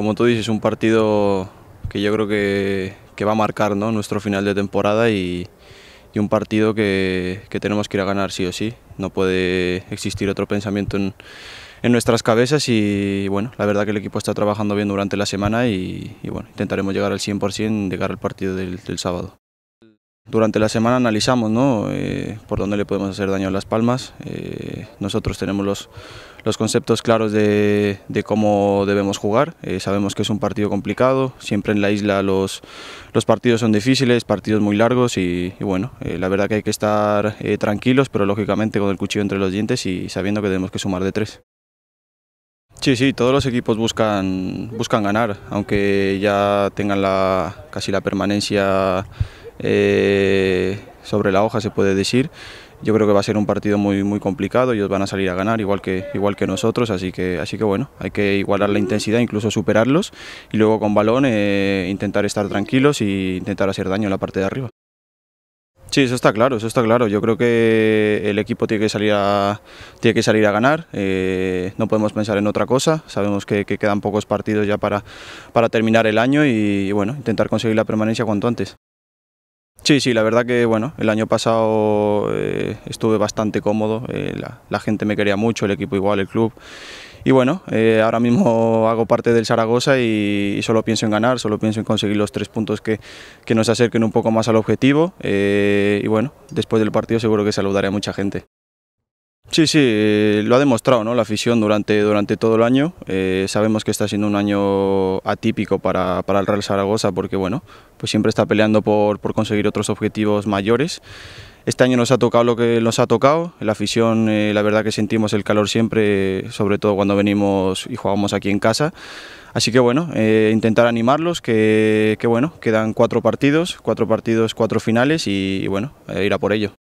como tú dices, un partido que yo creo que, va a marcar nuestro final de temporada y, un partido que, tenemos que ir a ganar sí o sí. No puede existir otro pensamiento en, nuestras cabezas y bueno, la verdad que el equipo está trabajando bien durante la semana y, bueno, intentaremos llegar al 100% de cara al partido del sábado. Durante la semana analizamos ¿no? Eh, por dónde le podemos hacer daño a las palmas. Eh, nosotros tenemos los, los conceptos claros de, de cómo debemos jugar. Eh, sabemos que es un partido complicado. Siempre en la isla los, los partidos son difíciles, partidos muy largos y, bueno, la verdad que hay que estar tranquilos, pero lógicamente con el cuchillo entre los dientes y sabiendo que tenemos que sumar de tres. Sí, sí, todos los equipos buscan, buscan ganar, aunque ya tengan la, casi la permanencia eh, sobre la hoja, se puede decir. Yo creo que va a ser un partido muy, muy complicado, ellos van a salir a ganar igual que, igual que nosotros, así que, así que bueno, hay que igualar la intensidad, incluso superarlos y luego con balón eh, intentar estar tranquilos e intentar hacer daño en la parte de arriba. Sí, eso está claro, eso está claro. Yo creo que el equipo tiene que salir a, tiene que salir a ganar. Eh, no podemos pensar en otra cosa. Sabemos que, quedan pocos partidos ya para, para terminar el año y bueno, intentar conseguir la permanencia cuanto antes. Sí, sí, la verdad que bueno, el año pasado eh, estuve bastante cómodo, eh, la, gente me quería mucho, el equipo igual, el club. Y bueno, eh, ahora mismo hago parte del Zaragoza y, solo pienso en ganar, solo pienso en conseguir los tres puntos que, que nos acerquen un poco más al objetivo. y bueno, después del partido seguro que saludaré a mucha gente. Sí, sí, eh, lo ha demostrado ¿no? la afición durante, durante todo el año. Eh, sabemos que está siendo un año atípico para, para, el Real Zaragoza porque bueno, pues siempre está peleando por, por, conseguir otros objetivos mayores. Este año nos ha tocado lo que nos ha tocado. La afición, eh, la verdad que sentimos el calor siempre, sobre todo cuando venimos y jugamos aquí en casa. Así que bueno, intentar animarlos, que, que, bueno, quedan cuatro partidos, cuatro partidos, cuatro finales y, y bueno, ir a por ello.